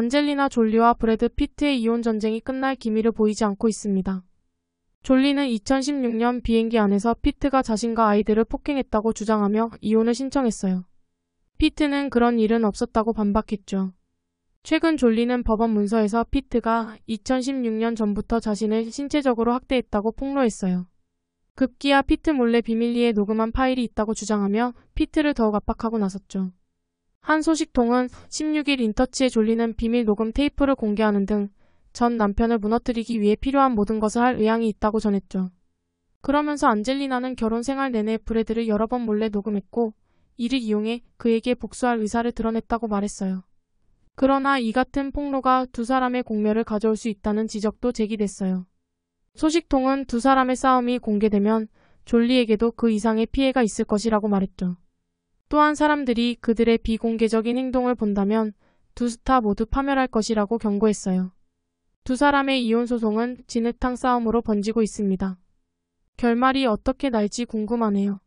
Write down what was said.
안젤리나 졸리와 브래드 피트의 이혼 전쟁이 끝날 기미를 보이지 않고 있습니다. 졸리는 2016년 비행기 안에서 피트가 자신과 아이들을 폭행했다고 주장하며 이혼을 신청했어요. 피트는 그런 일은 없었다고 반박했죠. 최근 졸리는 법원 문서에서 피트가 2016년 전부터 자신을 신체적으로 학대했다고 폭로했어요. 급기야 피트 몰래 비밀리에 녹음한 파일이 있다고 주장하며 피트를 더욱 압박하고 나섰죠. 한 소식통은 16일 인터치에 졸리는 비밀 녹음 테이프를 공개하는 등 전 남편을 무너뜨리기 위해 필요한 모든 것을 할 의향이 있다고 전했죠. 그러면서 안젤리나는 결혼 생활 내내 브레드를 여러 번 몰래 녹음했고 이를 이용해 그에게 복수할 의사를 드러냈다고 말했어요. 그러나 이 같은 폭로가 두 사람의 공멸을 가져올 수 있다는 지적도 제기됐어요. 소식통은 두 사람의 싸움이 공개되면 졸리에게도 그 이상의 피해가 있을 것이라고 말했죠. 또한 사람들이 그들의 비공개적인 행동을 본다면 두 스타 모두 파멸할 것이라고 경고했어요. 두 사람의 이혼 소송은 진흙탕 싸움으로 번지고 있습니다. 결말이 어떻게 날지 궁금하네요.